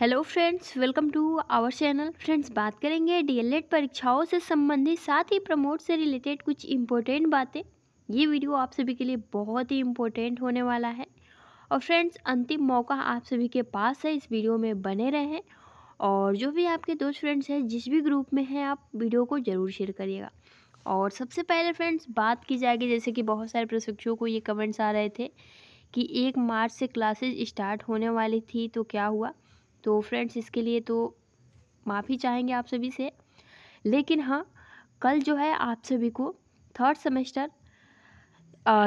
hello friends welcome to our channel friends बात करेंगे D परीक्षाओं से संबंधित साथ ही प्रमोट से रिलेटेड कुछ इम्पोर्टेंट बातें ये वीडियो आप सभी के लिए बहुत ही इम्पोर्टेंट होने वाला है और फ्रेंड्स अंतिम मौका आप सभी के पास है इस वीडियो में बने रहें और जो भी आपके दोस्त फ्रेंड्स हैं जिस भी ग्रुप में हैं आप वीडियो को ज़रूर शेयर करिएगा और सबसे पहले फ्रेंड्स बात की जाएगी जैसे कि बहुत सारे प्रशिक्षकों को ये कमेंट्स आ रहे थे कि एक मार्च से क्लासेज स्टार्ट होने वाली थी तो क्या हुआ तो फ्रेंड्स इसके लिए तो माफ़ी चाहेंगे आप सभी से लेकिन हाँ कल जो है आप सभी को थर्ड सेमेस्टर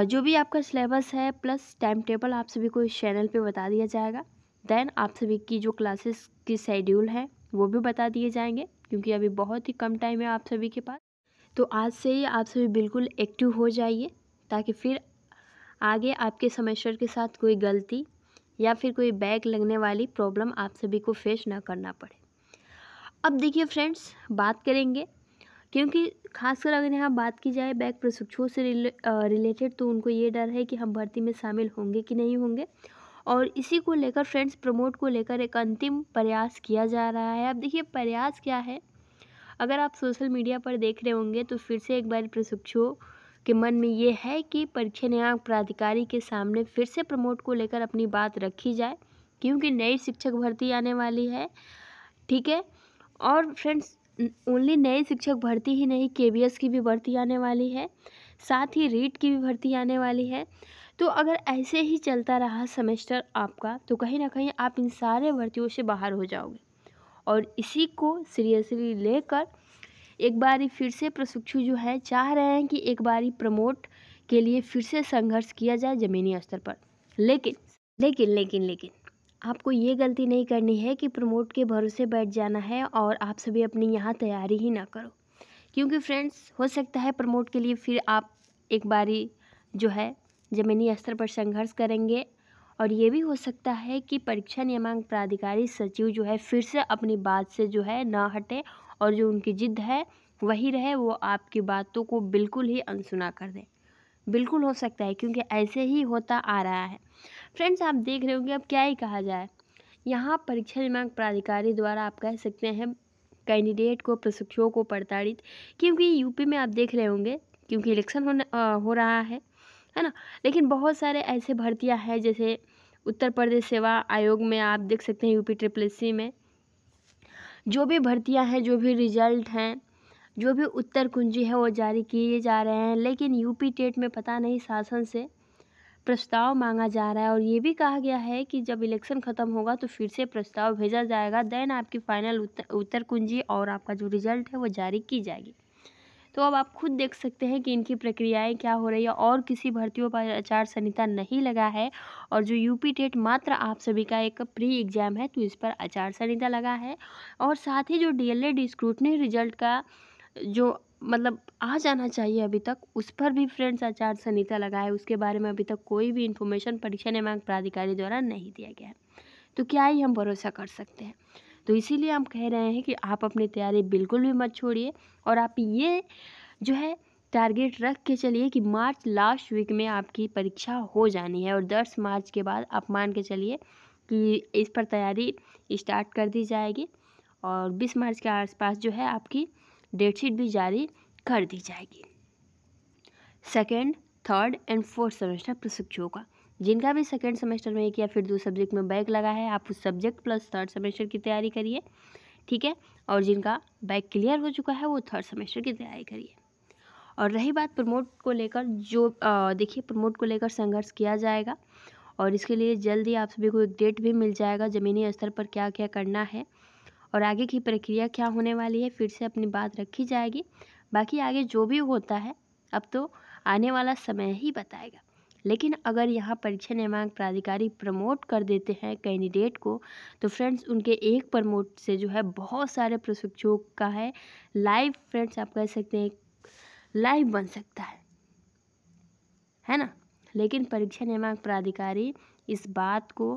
जो भी आपका सिलेबस है प्लस टाइम टेबल आप सभी को इस चैनल पे बता दिया जाएगा देन आप सभी की जो क्लासेस की शेड्यूल है वो भी बता दिए जाएंगे क्योंकि अभी बहुत ही कम टाइम है आप सभी के पास तो आज से ही आप सभी बिल्कुल एक्टिव हो जाइए ताकि फिर आगे आपके सेमेस्टर के साथ कोई गलती या फिर कोई बैग लगने वाली प्रॉब्लम आप सभी को फेस ना करना पड़े अब देखिए फ्रेंड्स बात करेंगे क्योंकि खासकर अगर यहाँ बात की जाए बैग प्रशिक्षुओं से रिले, रिलेटेड तो उनको ये डर है कि हम भर्ती में शामिल होंगे कि नहीं होंगे और इसी को लेकर फ्रेंड्स प्रमोट को लेकर एक अंतिम प्रयास किया जा रहा है अब देखिए प्रयास क्या है अगर आप सोशल मीडिया पर देख रहे होंगे तो फिर से एक बार प्रशिक्षुओं के मन में ये है कि परीक्षा नियामक प्राधिकारी के सामने फिर से प्रमोट को लेकर अपनी बात रखी जाए क्योंकि नई शिक्षक भर्ती आने वाली है ठीक है और फ्रेंड्स ओनली नई शिक्षक भर्ती ही नहीं के की भी भर्ती आने वाली है साथ ही रीट की भी भर्ती आने वाली है तो अगर ऐसे ही चलता रहा सेमेस्टर आपका तो कहीं ना कहीं आप इन सारे भर्तियों से बाहर हो जाओगे और इसी को सीरियसली लेकर एक बार फिर से प्रशिक्षु जो है चाह रहे हैं कि एक बार प्रमोट के लिए फिर से संघर्ष किया जाए ज़मीनी स्तर पर लेकिन लेकिन लेकिन लेकिन आपको ये गलती नहीं करनी है कि प्रमोट के भरोसे बैठ जाना है और आप सभी अपनी यहाँ तैयारी ही ना करो क्योंकि फ्रेंड्स हो सकता है प्रमोट के लिए फिर आप एक बारी जो है ज़मीनी स्तर पर संघर्ष करेंगे और ये भी हो सकता है कि परीक्षा नियमांक प्राधिकारी सचिव जो है फिर से अपनी बात से जो है ना हटे और जो उनकी ज़िद्द है वही रहे वो आपकी बातों को बिल्कुल ही अनसुना कर दें बिल्कुल हो सकता है क्योंकि ऐसे ही होता आ रहा है फ्रेंड्स आप देख रहे होंगे अब क्या ही कहा जाए यहाँ परीक्षा नियामक प्राधिकारी द्वारा आप कह सकते हैं कैंडिडेट को प्रशिक्षुओं को प्रताड़ित क्योंकि यूपी में आप देख रहे होंगे क्योंकि इलेक्शन होने हो रहा है है ना लेकिन बहुत सारे ऐसे भर्तियाँ हैं जैसे उत्तर प्रदेश सेवा आयोग में आप देख सकते हैं यूपी ट्रिपल सी में जो भी भर्तियाँ हैं जो भी रिजल्ट हैं जो भी उत्तर कुंजी है वो जारी किए जा रहे हैं लेकिन यूपी टेट में पता नहीं शासन से प्रस्ताव मांगा जा रहा है और ये भी कहा गया है कि जब इलेक्शन ख़त्म होगा तो फिर से प्रस्ताव भेजा जाएगा देन आपकी फ़ाइनल उत्तर, उत्तर कुंजी और आपका जो रिजल्ट है वो जारी की जाएगी तो अब आप खुद देख सकते हैं कि इनकी प्रक्रियाएं क्या हो रही है और किसी भर्तियों पर आचार संहिता नहीं लगा है और जो यूपी टेट मात्र आप सभी का एक प्री एग्ज़ाम है तो इस पर आचार संहिता लगा है और साथ ही जो D El Ed scrutiny result का जो मतलब आ जाना चाहिए अभी तक उस पर भी फ्रेंड्स आचार संहिता लगा है उसके बारे में अभी तक कोई भी इन्फॉर्मेशन परीक्षा निर्माण प्राधिकारी द्वारा नहीं दिया गया है तो क्या ही हम भरोसा कर सकते हैं तो इसीलिए हम कह रहे हैं कि आप अपनी तैयारी बिल्कुल भी मत छोड़िए और आप ये जो है टारगेट रख के चलिए कि मार्च लास्ट वीक में आपकी परीक्षा हो जानी है और दस मार्च के बाद आप मान के चलिए कि इस पर तैयारी स्टार्ट कर दी जाएगी और बीस मार्च के आसपास जो है आपकी डेट शीट भी जारी कर दी जाएगी second third and fourth semester प्रशिक्षुओं का जिनका भी सेकेंड सेमेस्टर में एक या फिर दो सब्जेक्ट में बैक लगा है आप उस सब्जेक्ट प्लस थर्ड सेमेस्टर की तैयारी करिए ठीक है और जिनका बैक क्लियर हो चुका है वो थर्ड सेमेस्टर की तैयारी करिए और रही बात प्रमोट को लेकर जो देखिए प्रमोट को लेकर संघर्ष किया जाएगा और इसके लिए जल्दी आप सभी को एक डेट भी मिल जाएगा ज़मीनी स्तर पर क्या क्या करना है और आगे की प्रक्रिया क्या होने वाली है फिर से अपनी बात रखी जाएगी बाकी आगे जो भी होता है अब तो आने वाला समय ही बताएगा लेकिन अगर यहाँ परीक्षा नियामक प्राधिकारी प्रमोट कर देते हैं कैंडिडेट को तो फ्रेंड्स उनके एक प्रमोट से जो है बहुत सारे प्रशिक्षुओं का है लाइव फ्रेंड्स आप कह सकते हैं लाइव बन सकता है है ना लेकिन परीक्षा नियामक प्राधिकारी इस बात को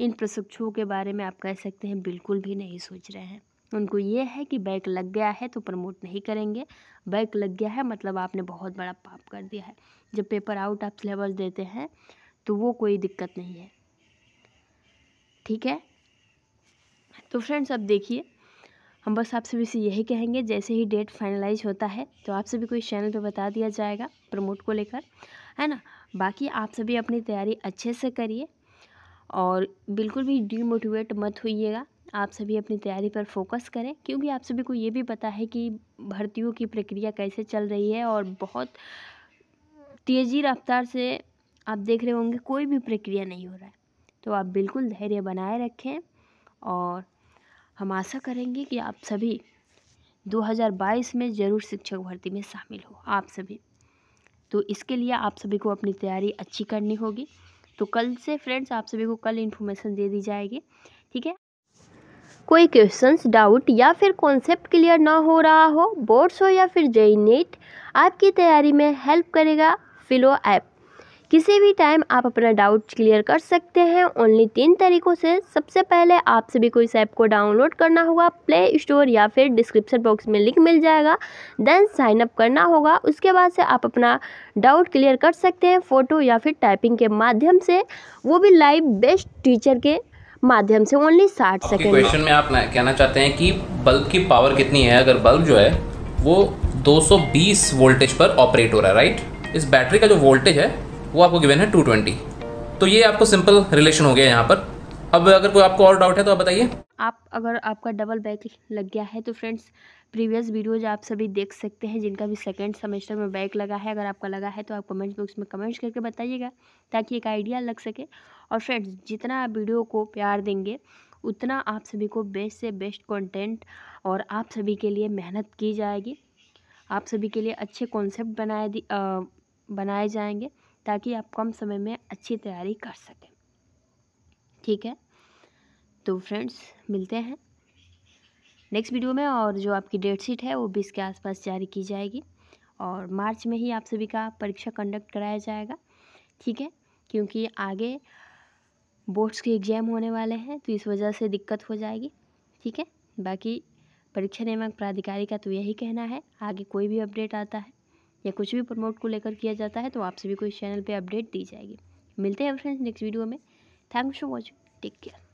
इन प्रशिक्षुओं के बारे में आप कह सकते हैं बिल्कुल भी नहीं सोच रहे हैं उनको ये है कि बैक लग गया है तो प्रमोट नहीं करेंगे बैक लग गया है मतलब आपने बहुत बड़ा पाप कर दिया है जब पेपर आउट आप सिलेबस देते हैं तो वो कोई दिक्कत नहीं है ठीक है तो फ्रेंड्स अब देखिए हम बस आप सभी से यही कहेंगे जैसे ही डेट फाइनलाइज होता है तो आप सभी को इस चैनल पे बता दिया जाएगा प्रमोट को लेकर है ना बाकी आप सभी अपनी तैयारी अच्छे से करिए और बिल्कुल भी डीमोटिवेट मत होइएगा आप सभी अपनी तैयारी पर फोकस करें क्योंकि आप सभी को ये भी पता है कि भर्तियों की प्रक्रिया कैसे चल रही है और बहुत तेज़ी रफ्तार से आप देख रहे होंगे कोई भी प्रक्रिया नहीं हो रहा है तो आप बिल्कुल धैर्य बनाए रखें और हम आशा करेंगे कि आप सभी 2022 में ज़रूर शिक्षक भर्ती में शामिल हो आप सभी तो इसके लिए आप सभी को अपनी तैयारी अच्छी करनी होगी तो कल से फ्रेंड्स आप सभी को कल इन्फॉर्मेशन दे दी जाएगी ठीक है कोई क्वेश्चंस डाउट या फिर कॉन्सेप्ट क्लियर ना हो रहा हो बोर्ड्स हो या फिर जई नेट आपकी तैयारी में हेल्प करेगा फिलो ऐप किसी भी टाइम आप अपना डाउट क्लियर कर सकते हैं ओनली तीन तरीकों से सबसे पहले आप सभी को इस ऐप को डाउनलोड करना होगा प्ले स्टोर या फिर डिस्क्रिप्शन बॉक्स में लिंक मिल जाएगा देन साइन अप करना होगा उसके बाद से आप अपना डाउट क्लियर कर सकते हैं फ़ोटो या फिर टाइपिंग के माध्यम से वो भी लाइव बेस्ट टीचर के माध्यम से ओनली साठ सेकेंड क्वेश्चन में आप कहना चाहते हैं कि बल्ब की पावर कितनी है अगर बल्ब जो है वो 220 वोल्टेज पर ऑपरेट हो रहा है राइट इस बैटरी का जो वोल्टेज है वो आपको गिवन है 220 तो ये आपको सिंपल रिलेशन हो गया यहाँ पर अब अगर कोई आपको और डाउट है तो आप बताइए आप अगर आपका डबल बैक लग गया है तो फ्रेंड्स प्रीवियस वीडियोज आप सभी देख सकते हैं जिनका भी सेकेंड सेमेस्टर में बैक लगा है अगर आपका लगा है तो आप कमेंट बॉक्स में कमेंट्स करके बताइएगा ताकि एक आइडिया लग सके और फ्रेंड्स जितना आप वीडियो को प्यार देंगे उतना आप सभी को बेस्ट से बेस्ट कंटेंट और आप सभी के लिए मेहनत की जाएगी आप सभी के लिए अच्छे कॉन्सेप्ट बनाए दी बनाए जाएंगे ताकि आप कम समय में अच्छी तैयारी कर सकें ठीक है तो फ्रेंड्स मिलते हैं नेक्स्ट वीडियो में और जो आपकी डेट शीट है वो भी इसके आसपास जारी की जाएगी और मार्च में ही आप सभी का परीक्षा कंडक्ट कराया जाएगा ठीक है क्योंकि आगे बोर्ड्स के एग्ज़ाम होने वाले हैं तो इस वजह से दिक्कत हो जाएगी ठीक है बाकी परीक्षा नियामक प्राधिकारी का तो यही कहना है आगे कोई भी अपडेट आता है या कुछ भी प्रमोट को लेकर किया जाता है तो आप सभी को इस चैनल पर अपडेट दी जाएगी मिलते हैं फ्रेंड्स नेक्स्ट वीडियो में thanks for watching take care